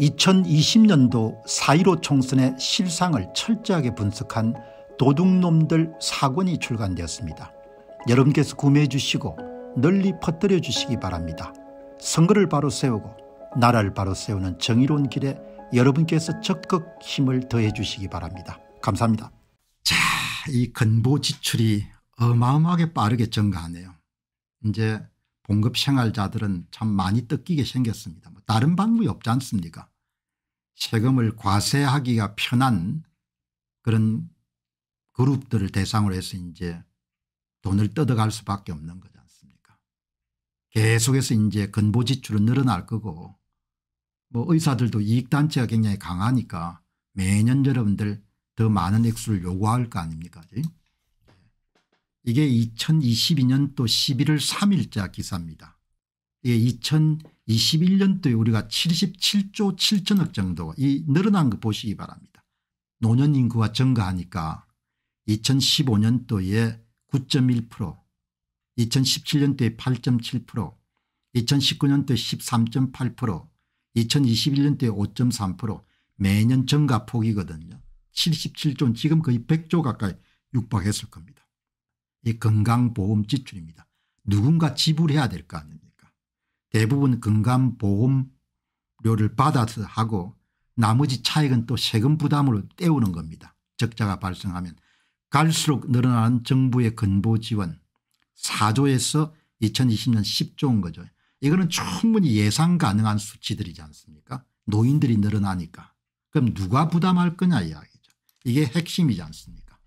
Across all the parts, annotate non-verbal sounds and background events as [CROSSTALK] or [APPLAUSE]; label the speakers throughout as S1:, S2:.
S1: 2020년도 4.15 총선의 실상을 철저하게 분석한 도둑놈들 사권이 출간되었습니다. 여러분께서 구매해 주시고 널리 퍼뜨려 주시기 바랍니다. 선거를 바로 세우고 나라를 바로 세우는 정의로운 길에 여러분께서 적극 힘을 더해 주시기 바랍니다. 감사합니다. 자, 이 근보 지출이 어마어마하게 빠르게 증가하네요. 이제 봉급 생활자들은 참 많이 뜯기게 생겼습니다. 뭐 다른 방법이 없지 않습니까 세금을 과세하기가 편한 그런 그룹들을 대상으로 해서 이제 돈을 뜯어갈 수밖에 없는 거지 않습니까 계속해서 이제 근보 지출은 늘어날 거고 뭐 의사들도 이익단체가 굉장히 강하니까 매년 여러분들 더 많은 액수를 요구할 거 아닙니까 이게 2022년 또 11월 3일자 기사입니다. 이게 2021년도에 우리가 77조 7천억 정도 이 늘어난 거 보시기 바랍니다. 노년 인구가 증가하니까 2015년도에 9.1% 2017년도에 8.7% 2019년도에 13.8% 2021년도에 5.3% 매년 증가폭이거든요. 77조는 지금 거의 100조 가까이 육박했을 겁니다. 이 건강보험 지출입니다. 누군가 지불해야 될 거 아닙니까 대부분 건강보험료를 받아서 하고 나머지 차액은 또 세금 부담으로 때우는 겁니다. 적자가 발생하면 갈수록 늘어나는 정부의 근보 지원 4조에서 2020년 10조인 거죠. 이거는 충분히 예상 가능한 수치들이지 않습니까 노인들이 늘어나니까. 그럼 누가 부담할 거냐 이야기죠. 이게 핵심이지 않습니까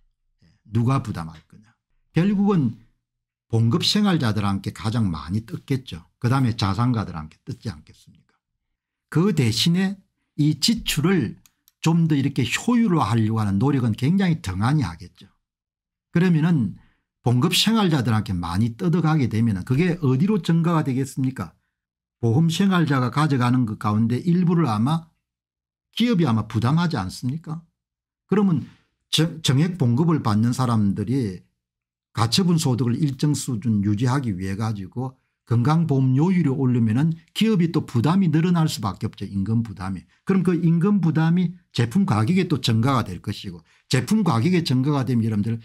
S1: 예, 누가 부담할 거냐. 결국은 봉급 생활자들한테 가장 많이 뜯겠죠. 그 다음에 자산가들한테 뜯지 않겠습니까 그 대신에 이 지출을 좀 더 이렇게 효율화하려고 하는 노력은 굉장히 등한히 하겠죠. 그러면은 봉급 생활자들한테 많이 뜯어가게 되면 그게 어디로 증가가 되겠습니까 보험 생활자가 가져가는 것 가운데 일부를 아마 기업이 아마 부담하지 않습니까 그러면 정액 봉급을 받는 사람들이 가처분 소득을 일정 수준 유지하기 위해 가지고 건강보험 요율을 올리면은 기업이 또 부담이 늘어날 수밖에 없죠. 임금 부담이. 그럼 그 임금 부담이 제품 가격에 또 증가가 될 것이고 제품 가격에 증가가 되면 여러분들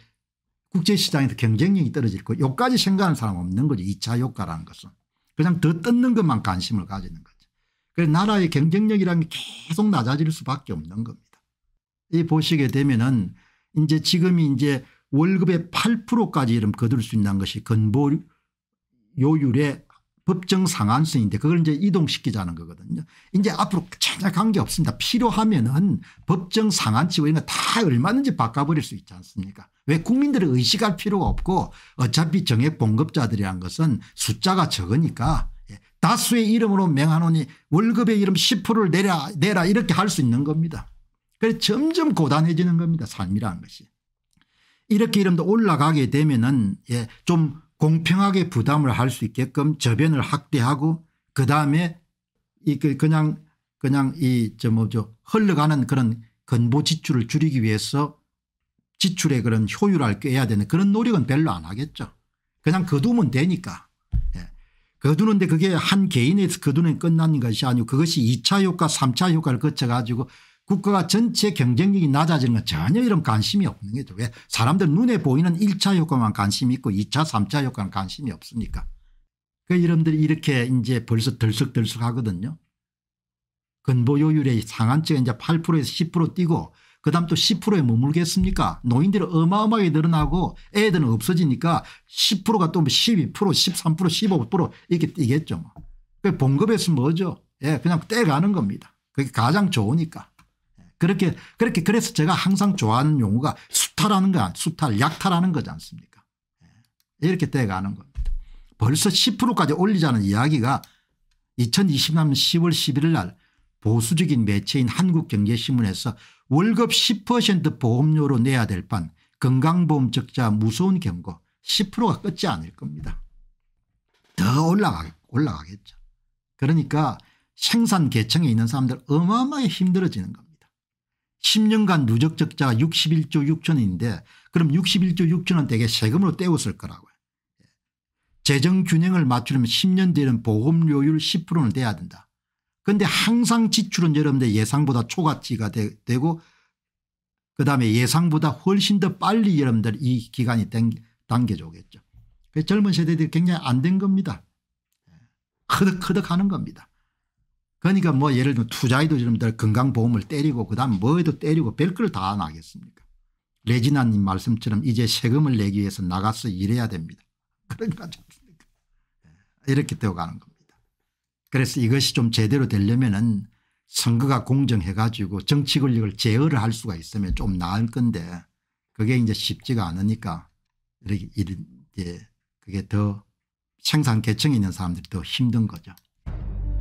S1: 국제시장에서 경쟁력이 떨어질 거 요까지 생각하는 사람 없는 거죠. 2차 효과라는 것은. 그냥 더 뜯는 것만 관심을 가지는 거죠. 그래서 나라의 경쟁력이라는 게 계속 낮아질 수밖에 없는 겁니다. 이 보시게 되면은 이제 지금이 이제 월급의 8%까지 이름 거둘 수 있는 것이 건보 요율의 법정 상한선인데 그걸 이제 이동시키자는 거거든요. 이제 앞으로 전혀 관계 없습니다. 필요하면은 법정 상한치고 이런 거다 얼마든지 바꿔버릴 수 있지 않습니까? 왜 국민들을 의식할 필요가 없고 어차피 정액 봉급자들이란 것은 숫자가 적으니까 예, 다수의 이름으로 맹하노니 월급의 이름 10%를 내라, 내라 이렇게 할 수 있는 겁니다. 그래서 점점 고단해지는 겁니다. 삶이라는 것이. 이렇게 이름도 올라가게 되면은 예, 좀 공평하게 부담을 할 수 있게끔 저변을 확대하고 그 다음에 이 그냥 그냥 이저 뭐죠 흘러가는 그런 근보 지출을 줄이기 위해서 지출의 그런 효율을 꾀해야 되는 그런 노력은 별로 안 하겠죠. 그냥 거두면 되니까. 예. 거두는데 그게 한 개인에서 거두는 끝나는 것이 아니고 그것이 2차 효과 3차 효과를 거쳐가지고 국가가 전체 경쟁력이 낮아지는 건 전혀 이런 관심이 없는 거죠. 왜 사람들 눈에 보이는 1차 효과만 관심이 있고 2차 3차 효과는 관심이 없으니까. 그 이름들이 이렇게 이제 벌써 들썩들썩 하거든요. 근보요율의 상한치가 이제 8%에서 10% 뛰고 그 다음 또 10%에 머물겠습니까 노인들은 어마어마하게 늘어나고 애들은 없어지니까 10%가 또12% 13% 15% 이렇게 뛰겠죠. 뭐. 그 봉급에서 뭐죠. 예, 그냥 떼가는 겁니다. 그게 가장 좋으니까. 그렇게 그렇게 그래서 제가 항상 좋아하는 용어가 수탈하는 거야 수탈 약탈하는 거지 않습니까 예. 이렇게 돼가는 겁니다. 벌써 10%까지 올리자는 이야기가 2023년 10월 11일 날 보수적인 매체인 한국경제신문에서 월급 10% 보험료로 내야 될반 건강보험 적자 무서운 경고 10%가 끝이 아닐 겁니다. 더 올라가, 올라가겠죠. 그러니까 생산 계층에 있는 사람들 어마어마하게 힘들어지는 겁니다. 10년간 누적 적자가 61조 6천인데 그럼 61조 6천은 대개 세금으로 떼웠을 거라고요. 재정 균형을 맞추려면 10년 뒤에는 보험료율 10%는 돼야 된다. 그런데 항상 지출은 여러분들 예상보다 초과치가 되, 고 그다음에 예상보다 훨씬 더 빨리 여러분들 이 기간이 당겨져 오겠죠. 그 젊은 세대들이 굉장히 안 된 겁니다. 커덕커덕 예. 하는 겁니다. 그러니까 뭐 예를 들면 투자에도 여러분들 건강보험을 때리고 그다음 뭐에도 때리고 별걸 다 나겠습니까 레지나님 말씀처럼 이제 세금을 내기 위해서 나가서 일해야 됩니다. [LAUGHS] 그런 거지 않습니까 예, 이렇게 되어 가는 겁니다. 그래서 이것이 좀 제대로 되려면은 선거가 공정해 가지고 정치 권력을 제어를 할 수가 있으면 좀 나을 건데 그게 이제 쉽지가 않으니까 이렇게 그게 더 생산 계층에 있는 사람들이 더 힘든 거죠.